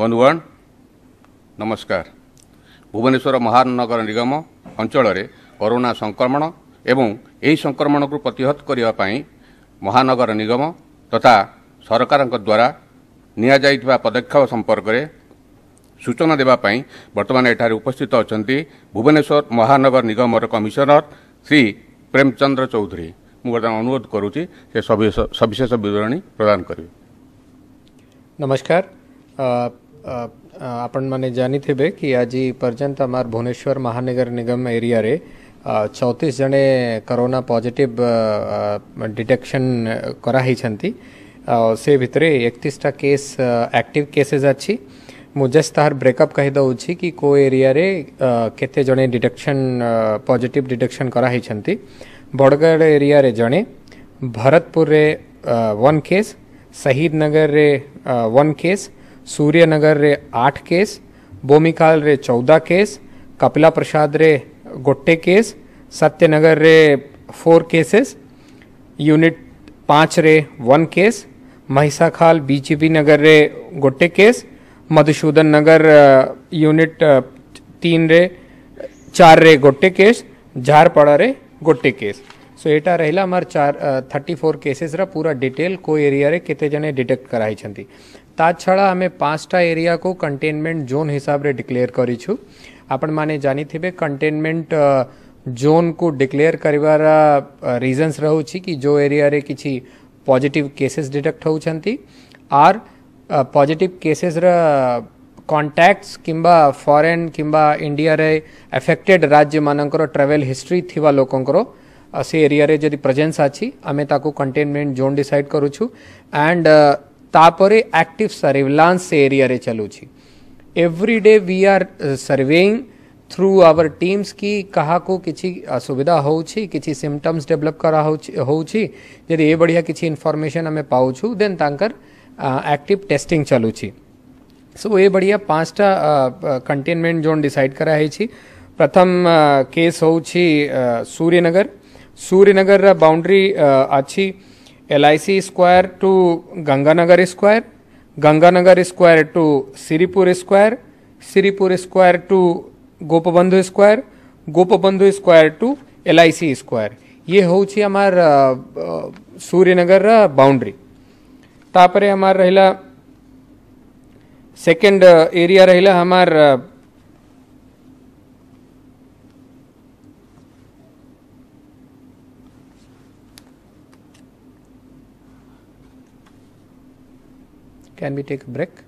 ବନ୍ଧୁଗଣ ନମସ୍କାର ଭୁବନେଶ୍ୱର ମହାନଗର ନିଗମ ଅଞ୍ଚଳରେ କରୋନା ସଂକ୍ରମଣ ଏବଂ ଏହି ସଂକ୍ରମଣକୁ ପ୍ରତିହତ କରିବା ପାଇଁ ମହାନଗର ନିଗମ ତଥା ସରକାରଙ୍କ ଦ୍ୱାରା ନିଆଯାଇଥିବା ପଦକ୍ଷେପ ସମ୍ପର୍କରେ ସୂଚନା ଦେବା ପାଇଁ ବର୍ତ୍ତମାନ ଏଠାରେ ଉପସ୍ଥିତ ଅଛନ୍ତି ଭୁବନେଶ୍ୱର ମହାନଗର ନିଗମର କମିଶନର ଶ୍ରୀ ପ୍ରେମଚନ୍ଦ୍ର ଚୌଧୁରୀ ମୁଁ ବର୍ତ୍ତମାନ ଅନୁରୋଧ କରୁଛି ସେ ସବିଶେଷ ବିବରଣୀ ପ୍ରଦାନ କରିବି ନମସ୍କାର आपण मैंने जानी कि आज पर्यंत आमार भुवनेश्वर महानगर निगम एरिया रे चौतीस जने करोना पॉजिटिव डिटेक्शन कराही से भितर एकतीसटा केस एक्टिव केसेस अच्छी मुझे ब्रेकअप कहीदी कि को एरिया रे केते जने डिटेक्शन पॉजिटिव डिटेक्शन कराही बड़गड़ एरिया रे जने भरतपुर रे वन केस शहीद नगर रे वन केस सूर्यनगर रे आठ केस बोमिकाल रे चौदह केस कपिला प्रसाद रे गोटे केस सत्यनगर रे फोर केसेस यूनिट पाँच रे one case Mahishakhal BJP Nagar रे गोटे केस मधुसूदन नगर यूनिट तीन रे चार रे गोटे केस झारपड़ा रे गोटे केस सो यहाँ रहा चार थर्टी फोर केसेस रा पूरा डिटेल को एरिया रे केते जने डिटेक्ट कराई ताछड़ा आम पांचटा एरिया को कंटेनमेंट जोन हिसाब से डिक्लेयर कर जानते कंटेनमेंट जोन को डिक्लेयर कर रिजनस रोच कि जो एरिया रे कि पॉजिट केसेस डिटेक्ट होती आर पॉजिट केसेस र कंटाक्ट्स किंबा फॉरेन किंबा इंडिया रे एफेक्टेड राज्य मान ट्रेवल हिस्ट्री थी लोकंर से एरिया रे जदि प्रेजेन्स अच्छी आम कंटेनमेंट जोन डिसाइड करुच्छू एंड तापर एक्टिव ସର୍ଭିଲାନ୍ସ एरिया ଏରିଆରେ ଚାଲୁଛି every we are survey through our teams कि क्या किसी असुविधा होची सिम्टम्स डेभलप करा होची यदि ए बढ़िया किसी इनफर्मेशन आम पाऊँ देन तांकर एक्टिव टेस्टिंग चलुची सो ये बढ़िया पांचटा containment uh, uh, zone decide कराई प्रथम केस uh, हूँ सूर्यनगर सूर्यनगर बाउंड्री अच्छी L I C square to Ganganagar square Ganganagar square to Siripur square Siripur square to Gopabandhu square Gopabandhu square to L I C square ये हूँ आमर सूर्यनगर बाउंड्री तापर हमार रहिला सेकेंड एरिया रहा हमार Can we take a break?